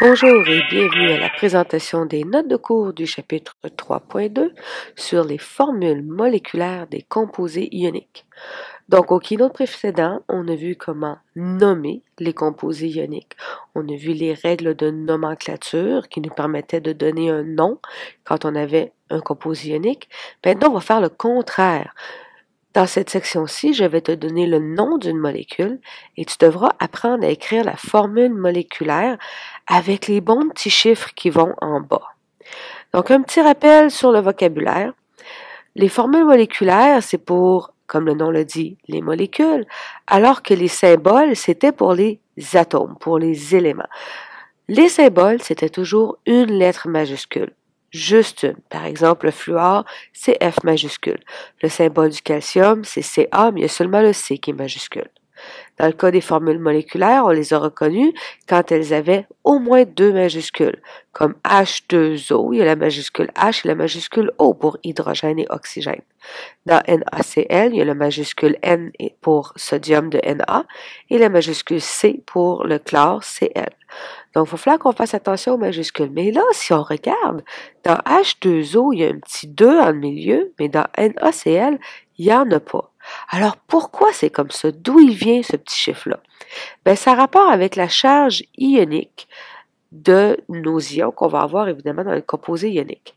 Bonjour et bienvenue à la présentation des notes de cours du chapitre 3.2 sur les formules moléculaires des composés ioniques. Donc, au keynote précédent, on a vu comment nommer les composés ioniques. On a vu les règles de nomenclature qui nous permettaient de donner un nom quand on avait un composé ionique. Maintenant, on va faire le contraire. Dans cette section-ci, je vais te donner le nom d'une molécule et tu devras apprendre à écrire la formule moléculaire avec les bons petits chiffres qui vont en bas. Donc, un petit rappel sur le vocabulaire. Les formules moléculaires, c'est pour, comme le nom le dit, les molécules, alors que les symboles, c'était pour les atomes, pour les éléments. Les symboles, c'était toujours une lettre majuscule juste une. Par exemple, le fluor, c'est F majuscule. Le symbole du calcium, c'est Ca, mais il y a seulement le C qui est majuscule. Dans le cas des formules moléculaires, on les a reconnues quand elles avaient au moins deux majuscules, comme H2O, il y a la majuscule H et la majuscule O pour hydrogène et oxygène. Dans NaCl, il y a la majuscule N pour sodium de Na et la majuscule C pour le chlore Cl. Donc, il faut falloir qu'on fasse attention aux majuscules. Mais là, si on regarde, dans H2O, il y a un petit 2 en milieu, mais dans NaCl, il n'y en a pas. Alors pourquoi c'est comme ça? D'où il vient ce petit chiffre-là? Ben, ça a rapport avec la charge ionique de nos ions qu'on va avoir évidemment dans les composé ionique.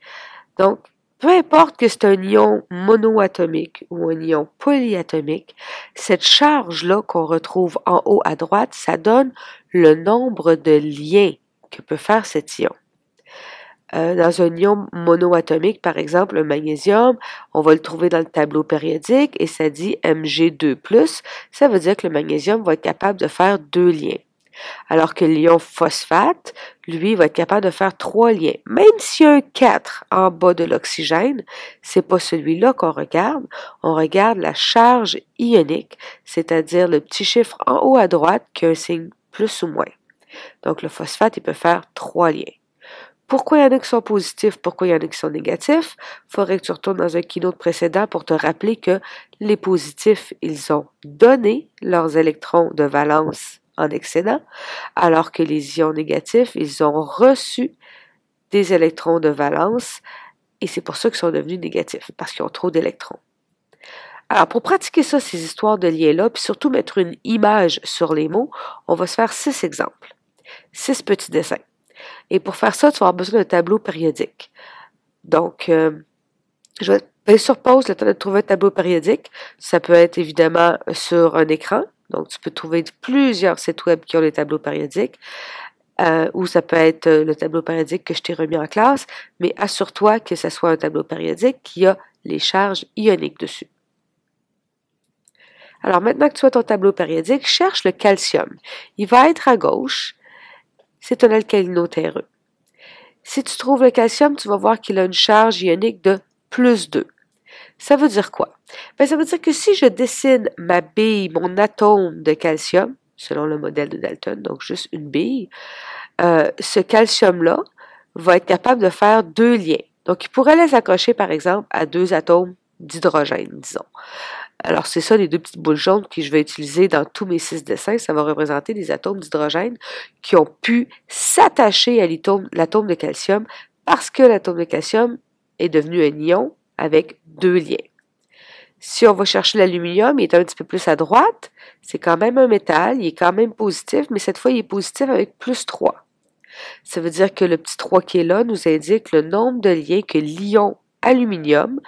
Donc, peu importe que c'est un ion monoatomique ou un ion polyatomique, cette charge-là qu'on retrouve en haut à droite, ça donne le nombre de liens que peut faire cet ion. Euh, dans un ion monoatomique, par exemple le magnésium, on va le trouver dans le tableau périodique et ça dit Mg2+, ça veut dire que le magnésium va être capable de faire deux liens. Alors que l'ion phosphate, lui, va être capable de faire trois liens. Même s'il y a un 4 en bas de l'oxygène, c'est pas celui-là qu'on regarde. On regarde la charge ionique, c'est-à-dire le petit chiffre en haut à droite qui a un signe plus ou moins. Donc le phosphate, il peut faire trois liens. Pourquoi il y en a qui sont positifs, pourquoi il y en a qui sont négatifs? Faudrait que tu retournes dans un keynote précédent pour te rappeler que les positifs, ils ont donné leurs électrons de valence en excédent, alors que les ions négatifs, ils ont reçu des électrons de valence et c'est pour ça qu'ils sont devenus négatifs, parce qu'ils ont trop d'électrons. Alors, pour pratiquer ça, ces histoires de liens-là, puis surtout mettre une image sur les mots, on va se faire six exemples, six petits dessins. Et pour faire ça, tu vas avoir besoin d'un tableau périodique. Donc, euh, je vais sur pause le temps de trouver un tableau périodique. Ça peut être évidemment sur un écran. Donc, tu peux trouver plusieurs sites web qui ont des tableaux périodiques. Euh, ou ça peut être euh, le tableau périodique que je t'ai remis en classe, mais assure-toi que ce soit un tableau périodique qui a les charges ioniques dessus. Alors maintenant que tu as ton tableau périodique, cherche le calcium. Il va être à gauche c'est un alcalinotéreux. Si tu trouves le calcium, tu vas voir qu'il a une charge ionique de plus 2. Ça veut dire quoi? Ben, ça veut dire que si je dessine ma bille, mon atome de calcium, selon le modèle de Dalton, donc juste une bille, euh, ce calcium-là va être capable de faire deux liens. Donc, il pourrait les accrocher, par exemple, à deux atomes d'hydrogène, disons. Alors, c'est ça les deux petites boules jaunes que je vais utiliser dans tous mes six dessins. Ça va représenter des atomes d'hydrogène qui ont pu s'attacher à l'atome de calcium parce que l'atome de calcium est devenu un ion avec deux liens. Si on va chercher l'aluminium, il est un petit peu plus à droite. C'est quand même un métal, il est quand même positif, mais cette fois, il est positif avec plus 3. Ça veut dire que le petit 3 qui est là nous indique le nombre de liens que l'ion aluminium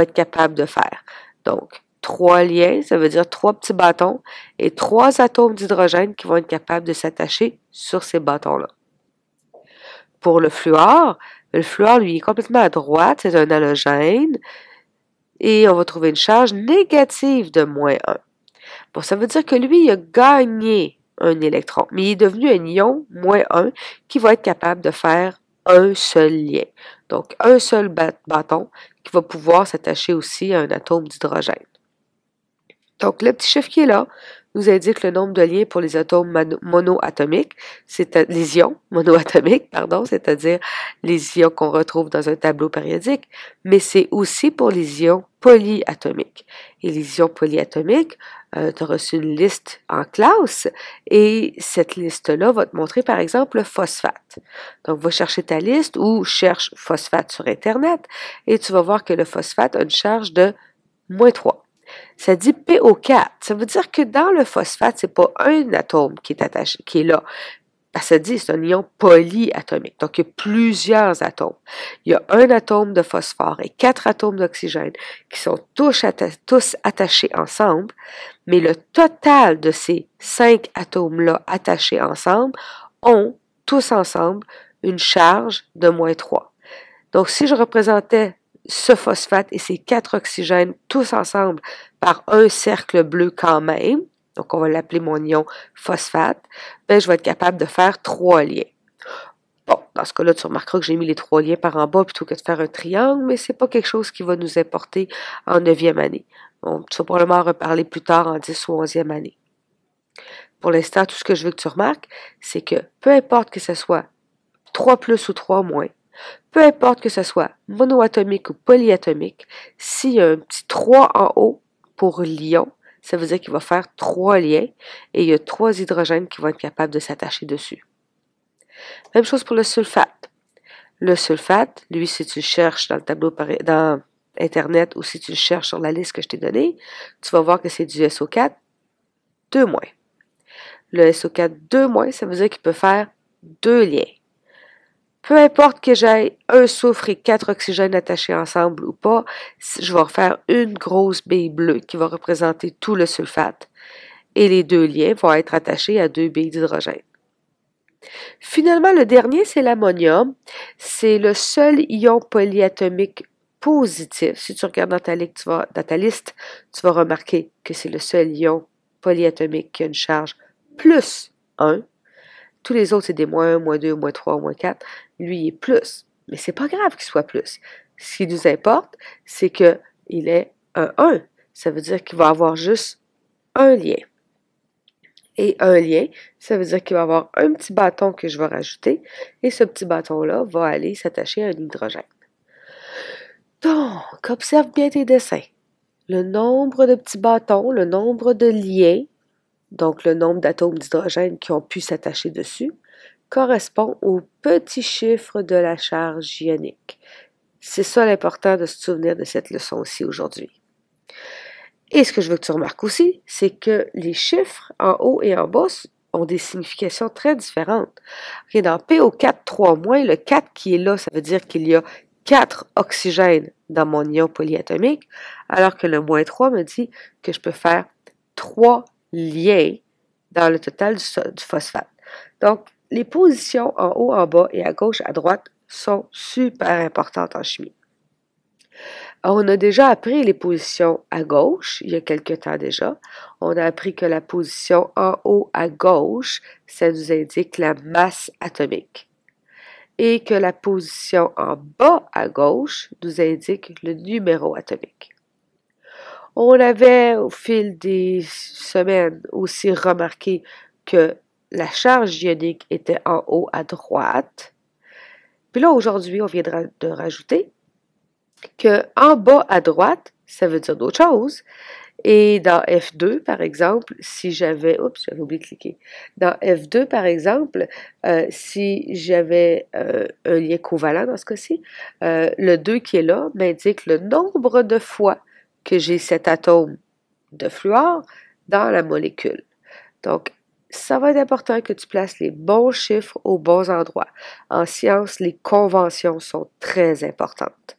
être capable de faire. Donc, trois liens, ça veut dire trois petits bâtons et trois atomes d'hydrogène qui vont être capables de s'attacher sur ces bâtons-là. Pour le fluor, le fluor, lui, est complètement à droite, c'est un halogène, et on va trouver une charge négative de moins 1. Bon, ça veut dire que lui, il a gagné un électron, mais il est devenu un ion moins 1 qui va être capable de faire un seul lien. Donc, un seul bâton qui va pouvoir s'attacher aussi à un atome d'hydrogène. Donc, le petit chiffre qui est là nous indique le nombre de liens pour les atomes monoatomiques, c'est les ions monoatomiques, pardon, c'est-à-dire les ions qu'on retrouve dans un tableau périodique, mais c'est aussi pour les ions polyatomiques. Et les ions polyatomiques euh, tu as reçu une liste en classe et cette liste-là va te montrer par exemple le phosphate. Donc, va chercher ta liste ou cherche phosphate sur Internet et tu vas voir que le phosphate a une charge de moins 3. Ça dit PO4. Ça veut dire que dans le phosphate, c'est pas un atome qui est attaché, qui est là, ça dit, c'est un ion polyatomique. Donc, il y a plusieurs atomes. Il y a un atome de phosphore et quatre atomes d'oxygène qui sont tous, tous, attachés ensemble, mais le total de ces cinq atomes-là attachés ensemble ont tous ensemble une charge de moins 3. Donc, si je représentais ce phosphate et ces quatre oxygènes tous ensemble par un cercle bleu quand même, donc on va l'appeler mon ion phosphate, ben, je vais être capable de faire trois liens. Bon, dans ce cas-là, tu remarqueras que j'ai mis les trois liens par en bas plutôt que de faire un triangle, mais ce n'est pas quelque chose qui va nous importer en neuvième année. Bon, tu vas probablement en reparler plus tard en 10 ou 11e année. Pour l'instant, tout ce que je veux que tu remarques, c'est que peu importe que ce soit 3 plus ou 3 moins, peu importe que ce soit monoatomique ou polyatomique, s'il y a un petit 3 en haut pour l'ion, ça veut dire qu'il va faire trois liens et il y a trois hydrogènes qui vont être capables de s'attacher dessus. Même chose pour le sulfate. Le sulfate, lui, si tu cherches dans le tableau dans Internet ou si tu le cherches sur la liste que je t'ai donnée, tu vas voir que c'est du SO4 2 moins. Le SO4 2 moins, ça veut dire qu'il peut faire deux liens. Peu importe que j'aille un soufre et quatre oxygènes attachés ensemble ou pas, je vais refaire une grosse bille bleue qui va représenter tout le sulfate. Et les deux liens vont être attachés à deux billes d'hydrogène. Finalement, le dernier, c'est l'ammonium. C'est le seul ion polyatomique positif. Si tu regardes dans ta, liste, tu vas, remarquer que c'est le seul ion polyatomique qui a une charge plus 1 tous les autres, c'est des moins 1, moins 2, moins 3, moins 4. Lui, il est plus. Mais c'est pas grave qu'il soit plus. Ce qui nous importe, c'est qu'il est un 1. Ça veut dire qu'il va avoir juste un lien. Et un lien, ça veut dire qu'il va avoir un petit bâton que je vais rajouter. Et ce petit bâton-là va aller s'attacher à un hydrogène. Donc, observe bien tes dessins. Le nombre de petits bâtons, le nombre de liens donc le nombre d'atomes d'hydrogène qui ont pu s'attacher dessus, correspond au petit chiffre de la charge ionique. C'est ça l'important de se souvenir de cette leçon aussi aujourd'hui. Et ce que je veux que tu remarques aussi, c'est que les chiffres en haut et en bas ont des significations très différentes. dans PO4 3-, le 4 qui est là, ça veut dire qu'il y a 4 oxygènes dans mon ion polyatomique, alors que le moins 3 me dit que je peux faire 3 liés dans le total du, du phosphate. Donc, les positions en haut, en bas et à gauche, à droite sont super importantes en chimie. On a déjà appris les positions à gauche il y a quelque temps déjà. On a appris que la position en haut à gauche, ça nous indique la masse atomique. Et que la position en bas à gauche nous indique le numéro atomique. On avait au fil des semaines aussi remarqué que la charge ionique était en haut à droite. Puis là, aujourd'hui, on viendra de rajouter que en bas à droite, ça veut dire d'autres choses. Et dans F2, par exemple, si j'avais... Oups, j'avais oublié de cliquer. Dans F2, par exemple, euh, si j'avais euh, un lien covalent dans ce cas-ci, euh, le 2 qui est là m'indique le nombre de fois que j'ai cet atome de fluor dans la molécule. Donc, ça va être important que tu places les bons chiffres aux bons endroits. En science, les conventions sont très importantes.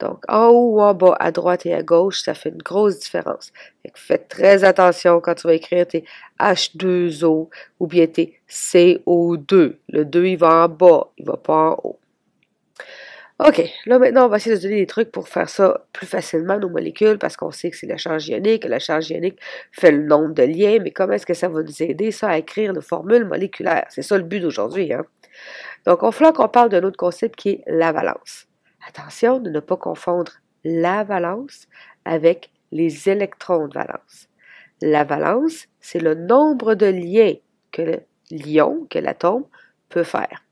Donc, en haut ou en bas, à droite et à gauche, ça fait une grosse différence. faites très attention quand tu vas écrire tes H2O ou bien tes CO2. Le 2, il va en bas, il ne va pas en haut. OK, là maintenant, on va essayer de donner des trucs pour faire ça plus facilement, nos molécules, parce qu'on sait que c'est la charge ionique, la charge ionique fait le nombre de liens, mais comment est-ce que ça va nous aider, ça, à écrire nos formules moléculaires? C'est ça le but d'aujourd'hui. Hein? Donc, on falloir qu'on parle d'un autre concept qui est la valence. Attention de ne pas confondre la valence avec les électrons de valence. La valence, c'est le nombre de liens que l'ion, que l'atome, peut faire.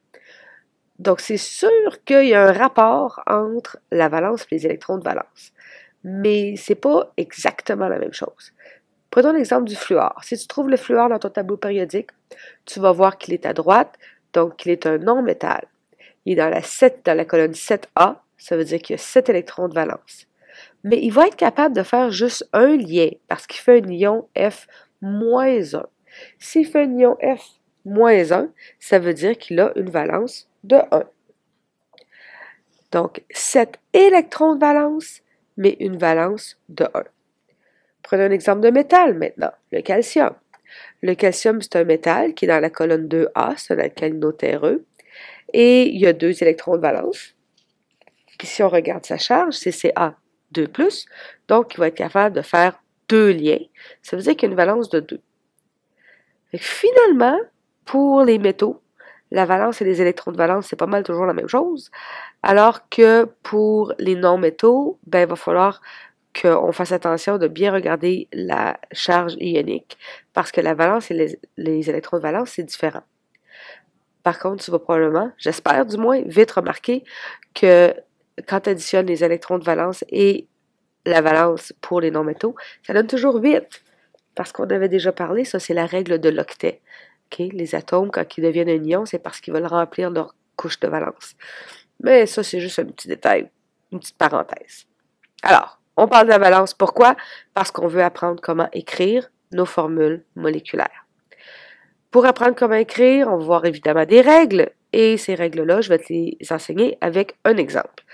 Donc, c'est sûr qu'il y a un rapport entre la valence et les électrons de valence. Mais ce n'est pas exactement la même chose. Prenons l'exemple du fluor. Si tu trouves le fluor dans ton tableau périodique, tu vas voir qu'il est à droite, donc qu'il est un non-métal. Il est dans la, 7, dans la colonne 7A, ça veut dire qu'il y a 7 électrons de valence. Mais il va être capable de faire juste un lien parce qu'il fait un ion F moins 1. S'il fait un ion F moins 1, ça veut dire qu'il a une valence de 1. Donc, 7 électrons de valence, mais une valence de 1. Prenons un exemple de métal maintenant, le calcium. Le calcium, c'est un métal qui est dans la colonne 2A, c'est un alcalinotéreux, terreux, et il y a deux électrons de valence. si on regarde sa charge, c'est Ca2+, donc il va être capable de faire deux liens. Ça veut dire qu'il y a une valence de 2. finalement, pour les métaux, la valence et les électrons de valence, c'est pas mal toujours la même chose. Alors que pour les non-métaux, ben, il va falloir qu'on fasse attention de bien regarder la charge ionique parce que la valence et les, électrons de valence, c'est différent. Par contre, tu vas probablement, j'espère du moins, vite remarquer que quand tu additionnes les électrons de valence et la valence pour les non-métaux, ça donne toujours 8. Parce qu'on avait déjà parlé, ça c'est la règle de l'octet. Les atomes, quand ils deviennent un ion, c'est parce qu'ils veulent remplir leur couche de valence. Mais ça, c'est juste un petit détail, une petite parenthèse. Alors, on parle de la valence. Pourquoi? Parce qu'on veut apprendre comment écrire nos formules moléculaires. Pour apprendre comment écrire, on va voir évidemment des règles. Et ces règles-là, je vais te les enseigner avec un exemple.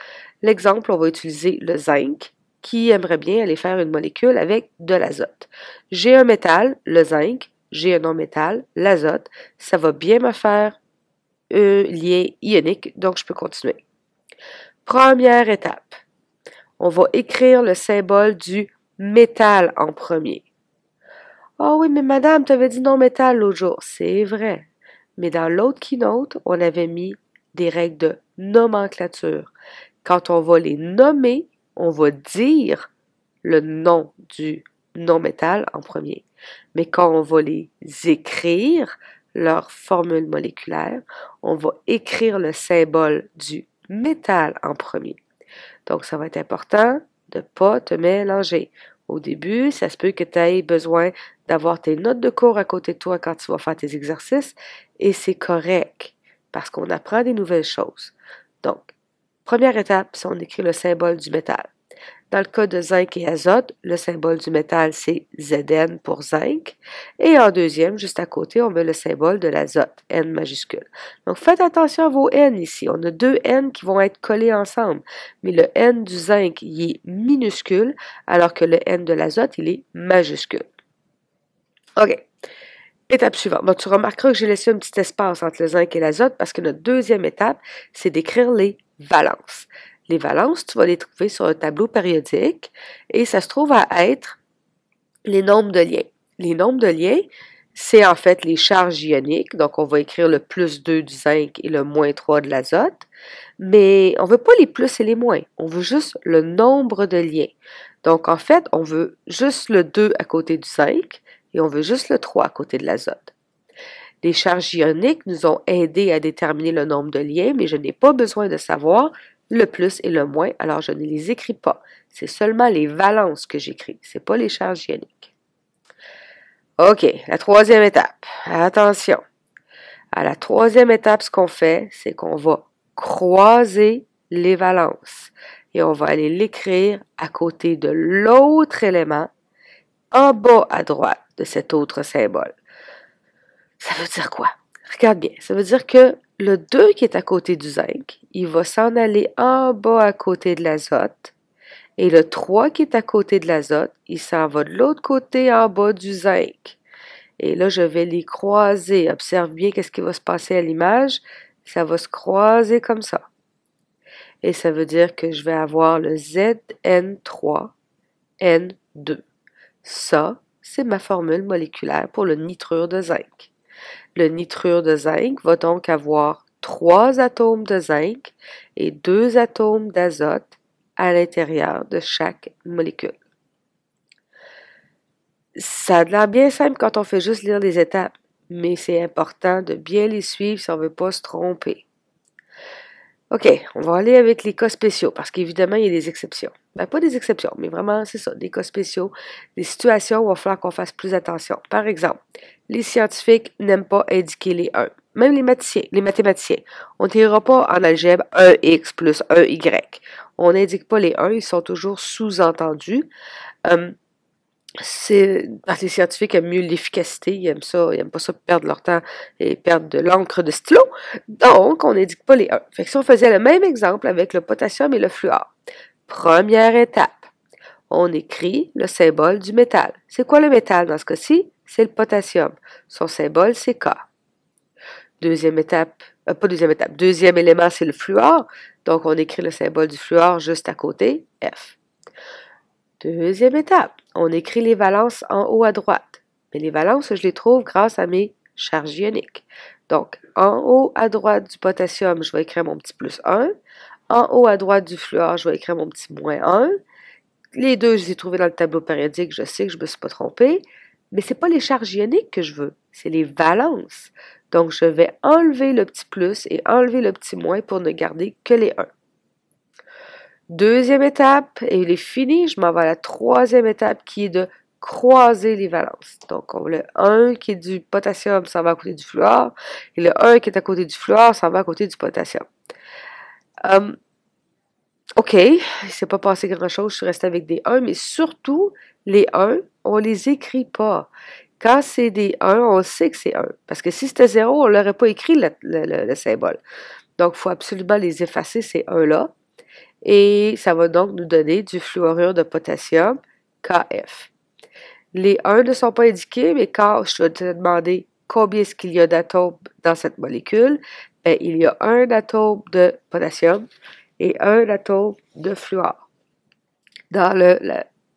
L'exemple, on va utiliser le zinc qui aimerait bien aller faire une molécule avec de l'azote. J'ai un métal, le zinc, j'ai un non métal, l'azote, ça va bien me faire un lien ionique, donc je peux continuer. Première étape, on va écrire le symbole du métal en premier. Oh oui, mais madame, tu avais dit non métal l'autre jour. C'est vrai. Mais dans l'autre keynote, on avait mis des règles de nomenclature. Quand on va les nommer, on va dire le nom du non métal en premier. Mais quand on va les écrire, leur formule moléculaire, on va écrire le symbole du métal en premier. Donc, ça va être important de ne pas te mélanger. Au début, ça se peut que tu aies besoin d'avoir tes notes de cours à côté de toi quand tu vas faire tes exercices, et c'est correct parce qu'on apprend des nouvelles choses. Donc, première étape, c'est on écrit le symbole du métal. Dans le cas de zinc et azote, le symbole du métal, c'est Zn pour zinc. Et en deuxième, juste à côté, on veut le symbole de l'azote, N majuscule. Donc faites attention à vos N ici. On a deux N qui vont être collés ensemble. Mais le N du zinc, il est minuscule, alors que le N de l'azote, il est majuscule. OK. Étape suivante. Bon, tu remarqueras que j'ai laissé un petit espace entre le zinc et l'azote parce que notre deuxième étape, c'est d'écrire les valences. Les valences, tu vas les trouver sur un tableau périodique et ça se trouve à être les nombres de liens. Les nombres de liens, c'est en fait les charges ioniques. Donc, on va écrire le plus 2 du zinc et le moins 3 de l'azote. Mais on ne veut pas les plus et les moins. On veut juste le nombre de liens. Donc, en fait, on veut juste le 2 à côté du zinc et on veut juste le 3 à côté de l'azote. Les charges ioniques nous ont aidé à déterminer le nombre de liens, mais je n'ai pas besoin de savoir le plus et le moins, alors je ne les écris pas. C'est seulement les valences que j'écris, ce n'est pas les charges ioniques. OK, la troisième étape. Attention. À la troisième étape, ce qu'on fait, c'est qu'on va croiser les valences et on va aller l'écrire à côté de l'autre élément en bas à droite de cet autre symbole. Ça veut dire quoi? Regarde bien, ça veut dire que le 2 qui est à côté du zinc, il va s'en aller en bas à côté de l'azote. Et le 3 qui est à côté de l'azote, il s'en va de l'autre côté en bas du zinc. Et là, je vais les croiser. Observe bien qu'est-ce qui va se passer à l'image. Ça va se croiser comme ça. Et ça veut dire que je vais avoir le ZN3, N2. Ça, c'est ma formule moléculaire pour le nitrure de zinc. Le nitrure de zinc va donc avoir trois atomes de zinc et deux atomes d'azote à l'intérieur de chaque molécule. Ça a l'air bien simple quand on fait juste lire les étapes, mais c'est important de bien les suivre si on ne veut pas se tromper. OK, on va aller avec les cas spéciaux, parce qu'évidemment, il y a des exceptions. Ben, pas des exceptions, mais vraiment, c'est ça, des cas spéciaux, des situations où il va falloir qu'on fasse plus attention. Par exemple, les scientifiques n'aiment pas indiquer les 1. Même les mathématiciens, les mathématiciens on tirera pas en algèbre 1x plus 1y. On n'indique pas les 1, ils sont toujours sous-entendus. Hum, c'est que ben, les scientifiques aiment mieux l'efficacité, ils aiment ça, ils aiment pas ça perdre leur temps et perdre de l'encre de stylo. Donc, on n'indique pas les 1. Fait que si on faisait le même exemple avec le potassium et le fluor. Première étape, on écrit le symbole du métal. C'est quoi le métal dans ce cas-ci? C'est le potassium. Son symbole, c'est K. Deuxième étape, euh, pas deuxième étape, deuxième élément, c'est le fluor. Donc, on écrit le symbole du fluor juste à côté, F. Deuxième étape, on écrit les valences en haut à droite. Mais les valences, je les trouve grâce à mes charges ioniques. Donc, en haut à droite du potassium, je vais écrire mon petit plus 1. En haut à droite du fluor, je vais écrire mon petit moins 1. Les deux, je les ai trouvés dans le tableau périodique, je sais que je ne me suis pas trompé. Mais ce n'est pas les charges ioniques que je veux, c'est les valences. Donc, je vais enlever le petit plus et enlever le petit moins pour ne garder que les 1 deuxième étape et il est fini. Je m'en vais à la troisième étape qui est de croiser les valences. Donc, on, le 1 qui est du potassium ça va à côté du fluor et le 1 qui est à côté du fluor ça va à côté du potassium. Hum, OK, il s'est pas passé grand-chose, je suis restée avec des 1, mais surtout, les 1, on les écrit pas. Quand c'est des 1, on sait que c'est 1. Parce que si c'était 0, on l'aurait pas écrit le, le symbole. Donc, il faut absolument les effacer, ces 1-là et ça va donc nous donner du fluorure de potassium, KF. Les 1 ne sont pas indiqués, mais quand je dois te demander combien est-ce qu'il y a d'atomes dans cette molécule, ben, il y a un atome de potassium et un atome de fluor dans le,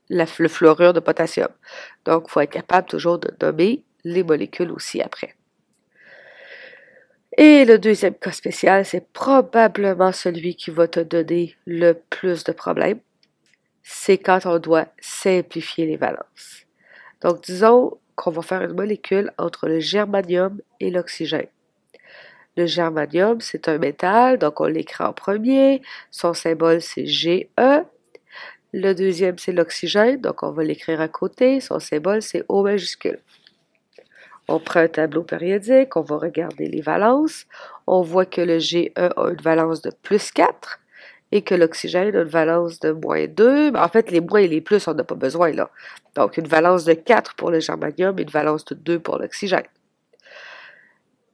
le fluorure de potassium. Donc, il faut être capable toujours de nommer les molécules aussi après. Et le deuxième cas spécial, c'est probablement celui qui va te donner le plus de problèmes. C'est quand on doit simplifier les valences. Donc, disons qu'on va faire une molécule entre le germanium et l'oxygène. Le germanium, c'est un métal, donc on l'écrit en premier. Son symbole, c'est GE. Le deuxième, c'est l'oxygène, donc on va l'écrire à côté. Son symbole, c'est O majuscule. On prend un tableau périodique, on va regarder les valences. On voit que le GE a une valence de plus 4 et que l'oxygène a une valence de moins 2. Ben, en fait, les moins et les plus, on n'a pas besoin là. Donc, une valence de 4 pour le germanium et une valence de 2 pour l'oxygène.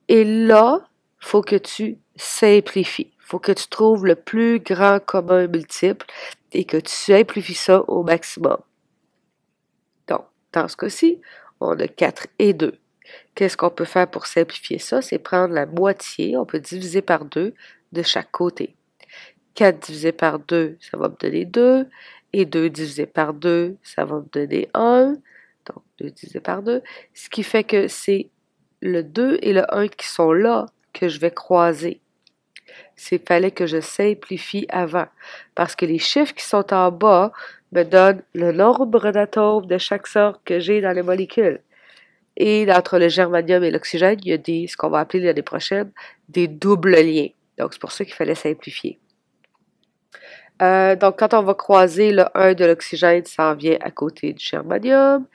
Et là, il faut que tu simplifies. Il faut que tu trouves le plus grand commun multiple et que tu simplifies ça au maximum. Donc, dans ce cas-ci, on a 4 et 2. Qu'est-ce qu'on peut faire pour simplifier ça? C'est prendre la moitié, on peut diviser par deux de chaque côté. 4 divisé par 2, ça va me donner 2. Et 2 divisé par 2, ça va me donner 1. Donc 2 divisé par 2. Ce qui fait que c'est le 2 et le 1 qui sont là que je vais croiser. Il fallait que je simplifie avant. Parce que les chiffres qui sont en bas me donnent le nombre d'atomes de chaque sorte que j'ai dans les molécules. Et entre le germanium et l'oxygène, il y a des, ce qu'on va appeler l'année prochaine des doubles liens. Donc, c'est pour ça qu'il fallait simplifier. Euh, donc, quand on va croiser le 1 de l'oxygène, ça en vient à côté du germanium.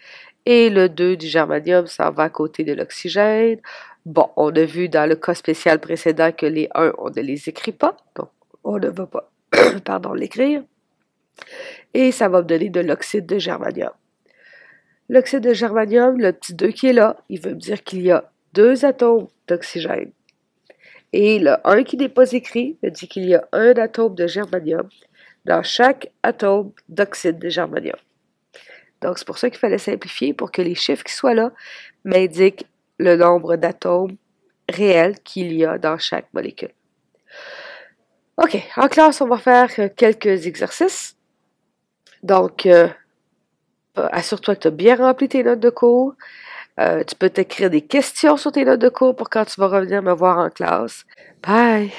Et le 2 du germanium, ça va à côté de l'oxygène. Bon, on a vu dans le cas spécial précédent que les 1, on ne les écrit pas. Donc, on ne va pas, pardon, l'écrire. Et ça va me donner de l'oxyde de germanium. L'oxyde de germanium, le petit 2 qui est là, il veut me dire qu'il y a deux atomes d'oxygène. Et le 1 qui n'est pas écrit me dit qu'il y a un atome de germanium dans chaque atome d'oxyde de germanium. Donc, c'est pour ça qu'il fallait simplifier pour que les chiffres qui soient là m'indiquent le nombre d'atomes réels qu'il y a dans chaque molécule. OK, en classe, on va faire quelques exercices. Donc, euh, euh, assure-toi que tu as bien rempli tes notes de cours. Euh, tu peux t'écrire des questions sur tes notes de cours pour quand tu vas revenir me voir en classe. Bye!